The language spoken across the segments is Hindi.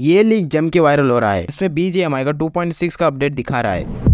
ये लीक जम के वायरल हो रहा है इसमें बीजेएमआई का 2.6 का अपडेट दिखा रहा है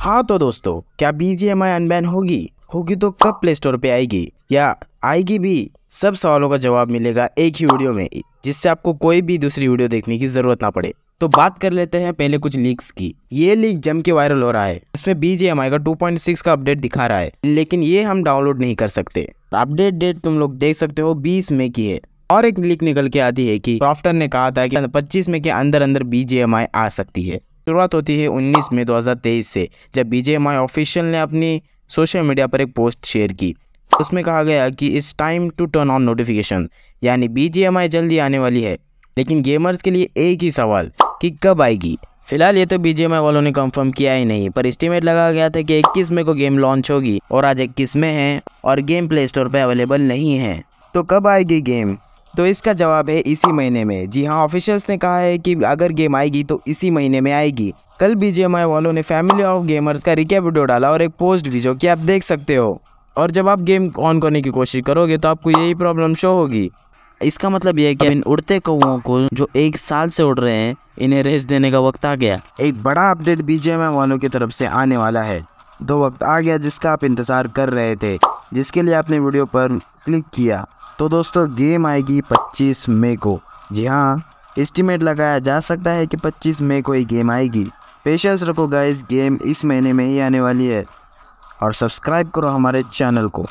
हाँ तो दोस्तों क्या बीजेएमआई अनबैन होगी होगी तो कब प्ले स्टोर पे आएगी या आएगी भी सब सवालों का जवाब मिलेगा एक ही वीडियो में जिससे आपको कोई भी दूसरी वीडियो देखने की ज़रूरत ना पड़े तो बात कर लेते हैं पहले कुछ लीक्स की ये लीक जम के वायरल हो रहा है इसमें बीजेएमआई का 2.6 का अपडेट दिखा रहा है लेकिन ये हम डाउनलोड नहीं कर सकते अपडेट डेट तुम लोग देख सकते हो 20 मई की है और एक लीक निकल के आती है कि क्रॉफ्टन ने कहा था कि पच्चीस में के अंदर अंदर बीजेएमआई आ सकती है शुरुआत होती है 19 मई 2023 से जब बीजेएमआई ऑफिशियल ने अपनी सोशल मीडिया पर एक पोस्ट शेयर की उसमें कहा गया कि it's time to turn on notification यानी बीजेएमआई जल्दी आने वाली है लेकिन गेमर्स के लिए एक ही सवाल कि कब आएगी फिलहाल ये तो बीजेएमआई वालों ने कंफर्म किया ही नहीं पर इस्टीमेट लगाया गया था कि इक्कीस मई को गेम लॉन्च होगी और आज इक्कीस में है और गेम प्ले स्टोर पर अवेलेबल नहीं है तो कब आएगी गेम तो इसका जवाब है इसी महीने में जी हाँ ऑफिशियल्स ने कहा है कि अगर गेम आएगी तो इसी महीने में आएगी कल बी वालों ने फैमिली ऑफ गेमर्स का रिकैप वीडियो डाला और एक पोस्ट भी जो कि आप देख सकते हो और जब आप गेम ऑन करने की कोशिश करोगे तो आपको यही प्रॉब्लम शो होगी इसका मतलब यह है कि इन उड़ते कौओं को जो एक साल से उड़ रहे हैं इन्हें रेस्ट देने का वक्त आ गया एक बड़ा अपडेट बीजेएमआई वालों की तरफ से आने वाला है दो वक्त आ गया जिसका आप इंतज़ार कर रहे थे जिसके लिए आपने वीडियो पर क्लिक किया तो दोस्तों गेम आएगी 25 मई को जी हाँ एस्टिमेट लगाया जा सकता है कि 25 मई को ये गेम आएगी पेशेंस रखो गाइज गेम इस महीने में ही आने वाली है और सब्सक्राइब करो हमारे चैनल को